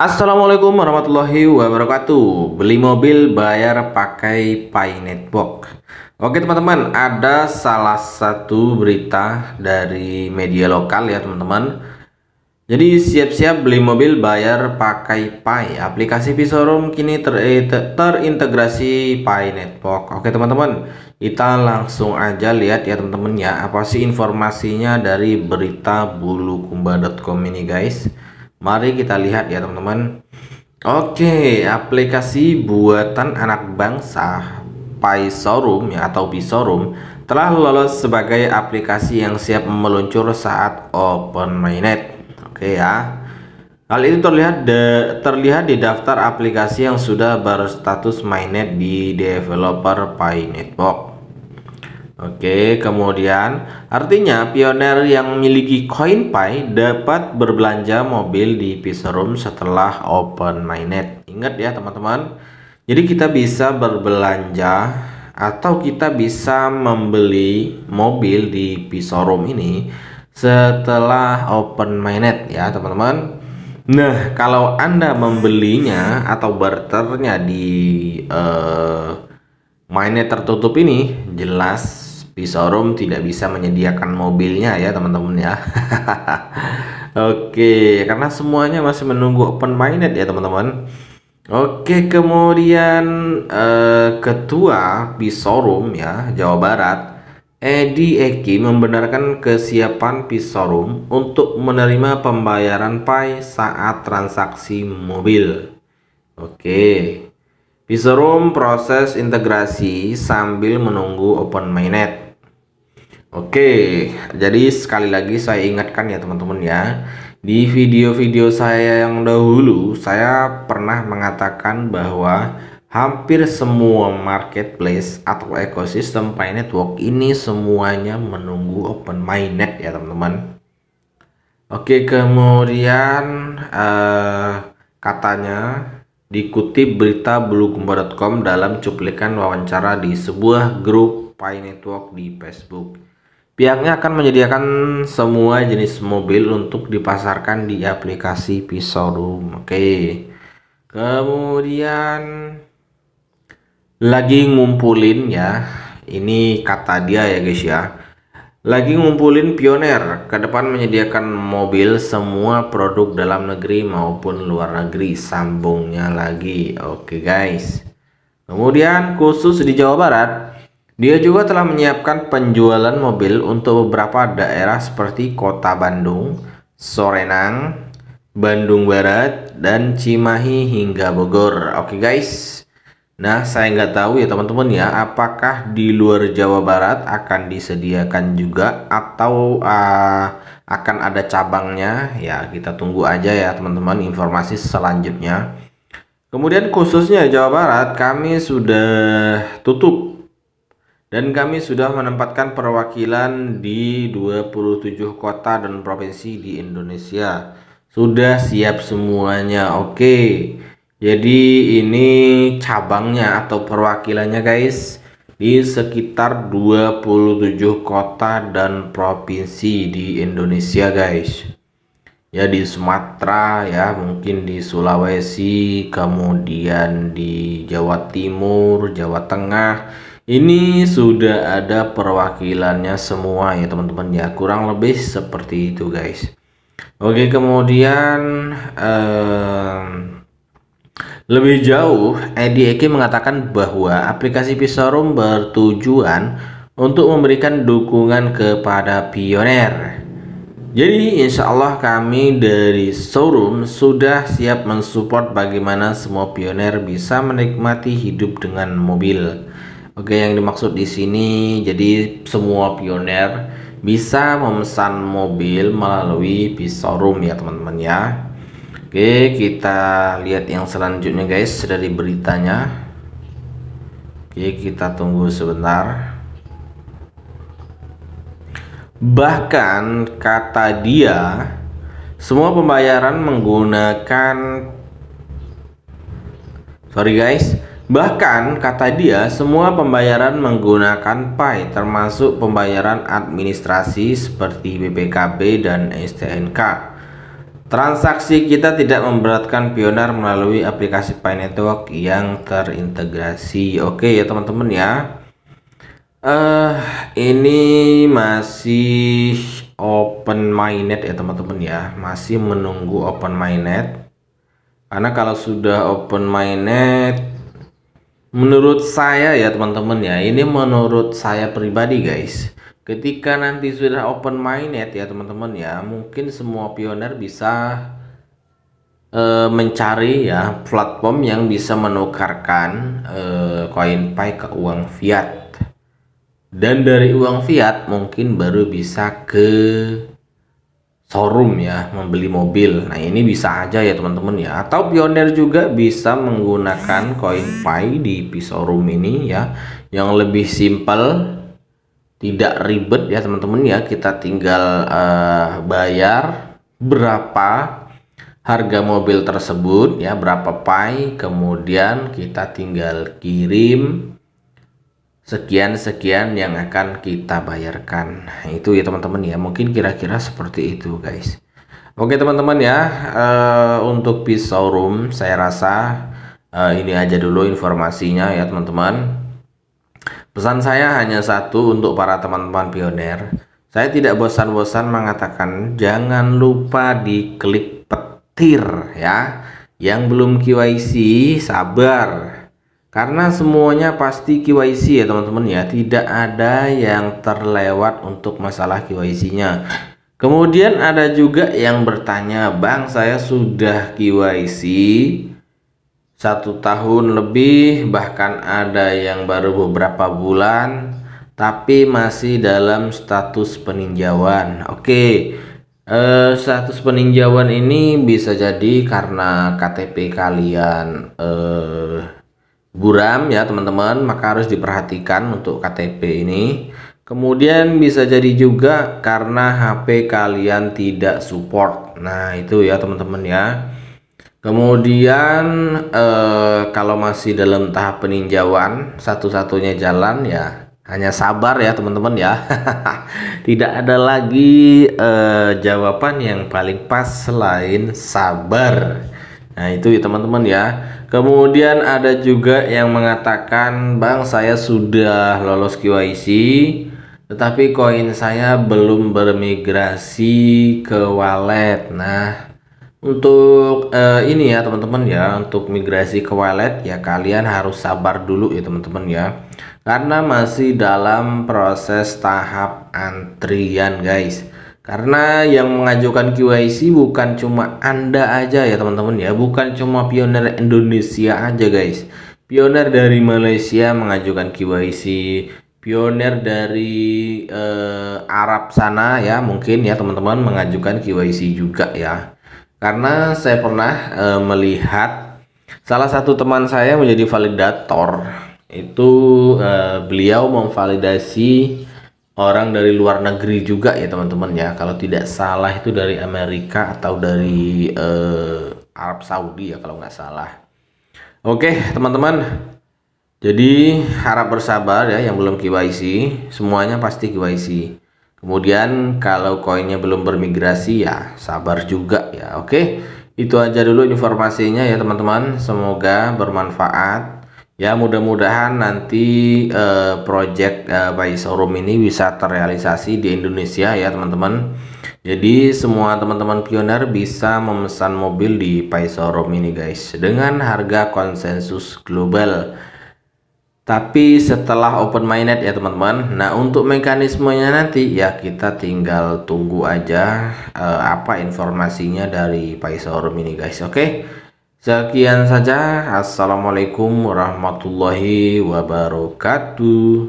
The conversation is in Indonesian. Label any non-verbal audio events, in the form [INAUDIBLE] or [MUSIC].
Assalamualaikum warahmatullahi wabarakatuh Beli mobil bayar pakai Network. Oke teman-teman ada salah satu berita dari media lokal ya teman-teman Jadi siap-siap beli mobil bayar pakai Pay Aplikasi Visorum kini eh, terintegrasi terintegrasi Network. Oke teman-teman kita langsung aja lihat ya teman-teman ya Apa sih informasinya dari berita bulukumba.com ini guys Mari kita lihat ya teman-teman. Oke, aplikasi buatan anak bangsa Pisorum ya, atau Pisorum telah lolos sebagai aplikasi yang siap meluncur saat Open Mainnet. Oke ya. Hal itu terlihat de, terlihat di daftar aplikasi yang sudah berstatus mainnet di developer Pi Oke, kemudian artinya pioner yang memiliki koin Pi dapat berbelanja mobil di Piserum setelah open mainnet. Ingat ya teman-teman. Jadi kita bisa berbelanja atau kita bisa membeli mobil di Pisorum ini setelah open mainnet ya teman-teman. Nah, kalau Anda membelinya atau barternya di uh, mainnet tertutup ini jelas di showroom tidak bisa menyediakan mobilnya ya teman-teman ya [LAUGHS] Oke karena semuanya masih menunggu open minded ya teman-teman Oke kemudian eh, ketua Pisorum ya Jawa Barat Edi Eki membenarkan kesiapan Pisorum untuk menerima pembayaran PAI saat transaksi mobil. Oke. Viserum proses integrasi sambil menunggu open mainnet. Oke, jadi sekali lagi saya ingatkan ya teman-teman ya. Di video-video saya yang dahulu, saya pernah mengatakan bahwa hampir semua marketplace atau ekosistem Pi Network ini semuanya menunggu open mainnet ya teman-teman. Oke kemudian uh, katanya Dikutip berita bluegumba.com dalam cuplikan wawancara di sebuah grup Pi Network di Facebook. Pihaknya akan menyediakan semua jenis mobil untuk dipasarkan di aplikasi Pisorum Oke. Kemudian lagi ngumpulin ya. Ini kata dia ya guys ya lagi ngumpulin pioner, ke depan menyediakan mobil semua produk dalam negeri maupun luar negeri, sambungnya lagi. Oke guys. Kemudian khusus di Jawa Barat, dia juga telah menyiapkan penjualan mobil untuk beberapa daerah seperti Kota Bandung, Sorenang, Bandung Barat, dan Cimahi hingga Bogor. Oke guys, Nah, saya nggak tahu ya teman-teman ya, apakah di luar Jawa Barat akan disediakan juga atau uh, akan ada cabangnya? Ya, kita tunggu aja ya teman-teman informasi selanjutnya. Kemudian khususnya Jawa Barat, kami sudah tutup dan kami sudah menempatkan perwakilan di 27 kota dan provinsi di Indonesia. Sudah siap semuanya, oke. Okay. Jadi ini cabangnya atau perwakilannya guys di sekitar 27 kota dan provinsi di Indonesia guys. Ya di Sumatera ya, mungkin di Sulawesi, kemudian di Jawa Timur, Jawa Tengah. Ini sudah ada perwakilannya semua ya teman-teman ya. Kurang lebih seperti itu guys. Oke, kemudian eh lebih jauh, Edi Eki mengatakan bahwa aplikasi Pisorum bertujuan untuk memberikan dukungan kepada pioner. Jadi insya Allah kami dari showroom sudah siap mensupport bagaimana semua pioner bisa menikmati hidup dengan mobil. Oke, yang dimaksud di sini jadi semua pioner bisa memesan mobil melalui Pisorum ya teman-teman ya. Oke, kita lihat yang selanjutnya guys dari beritanya. Oke, kita tunggu sebentar. Bahkan kata dia, semua pembayaran menggunakan Sorry guys, bahkan kata dia semua pembayaran menggunakan Pay termasuk pembayaran administrasi seperti BPKB dan STNK. Transaksi kita tidak memberatkan pioner melalui aplikasi Pi Network yang terintegrasi. Oke ya teman-teman ya. Eh uh, ini masih open mainnet ya teman-teman ya. Masih menunggu open mainnet. Karena kalau sudah open mainnet menurut saya ya teman-teman ya, ini menurut saya pribadi guys Ketika nanti sudah open mainnet ya teman-teman ya, mungkin semua pioner bisa e, mencari ya platform yang bisa menukarkan e, koin Pi ke uang fiat. Dan dari uang fiat mungkin baru bisa ke showroom ya membeli mobil nah ini bisa aja ya teman-teman ya atau pioner juga bisa menggunakan koin Pi di showroom ini ya yang lebih simple tidak ribet ya teman-teman ya kita tinggal uh, bayar berapa harga mobil tersebut ya berapa pay kemudian kita tinggal kirim sekian-sekian yang akan kita bayarkan itu ya teman-teman ya mungkin kira-kira seperti itu guys oke teman-teman ya uh, untuk pisau room saya rasa uh, ini aja dulu informasinya ya teman-teman Pesan saya hanya satu untuk para teman-teman pioner. Saya tidak bosan-bosan mengatakan jangan lupa diklik petir ya. Yang belum KYC sabar. Karena semuanya pasti KYC ya teman-teman ya. Tidak ada yang terlewat untuk masalah KYC-nya. Kemudian ada juga yang bertanya, "Bang, saya sudah KYC, satu tahun lebih bahkan ada yang baru beberapa bulan tapi masih dalam status peninjauan oke eh, status peninjauan ini bisa jadi karena KTP kalian eh, buram ya teman-teman maka harus diperhatikan untuk KTP ini kemudian bisa jadi juga karena HP kalian tidak support nah itu ya teman-teman ya Kemudian eh, kalau masih dalam tahap peninjauan, satu-satunya jalan ya hanya sabar ya teman-teman ya. [LAUGHS] Tidak ada lagi eh, jawaban yang paling pas selain sabar. Nah itu ya teman-teman ya. Kemudian ada juga yang mengatakan, bang saya sudah lolos KYC, tetapi koin saya belum bermigrasi ke wallet. Nah untuk uh, ini ya teman-teman ya, untuk migrasi ke wallet ya kalian harus sabar dulu ya teman-teman ya. Karena masih dalam proses tahap antrian guys. Karena yang mengajukan KYC bukan cuma Anda aja ya teman-teman ya, bukan cuma pioner Indonesia aja guys. pioner dari Malaysia mengajukan KYC, pioner dari uh, Arab sana ya mungkin ya teman-teman mengajukan KYC juga ya. Karena saya pernah e, melihat salah satu teman saya menjadi validator. Itu e, beliau memvalidasi orang dari luar negeri juga ya teman-teman ya. Kalau tidak salah itu dari Amerika atau dari e, Arab Saudi ya kalau nggak salah. Oke teman-teman. Jadi harap bersabar ya yang belum KYC, semuanya pasti KYC. Kemudian kalau koinnya belum bermigrasi ya sabar juga ya. Oke. Itu aja dulu informasinya ya teman-teman. Semoga bermanfaat. Ya mudah-mudahan nanti uh, project uh, eh, by showroom ini bisa terrealisasi di Indonesia ya teman-teman. Jadi semua teman-teman pioner bisa memesan mobil di Paisorom ini guys dengan harga konsensus global tapi setelah open minded ya teman-teman nah untuk mekanismenya nanti ya kita tinggal tunggu aja uh, apa informasinya dari Paisorum ini guys oke okay? sekian saja assalamualaikum warahmatullahi wabarakatuh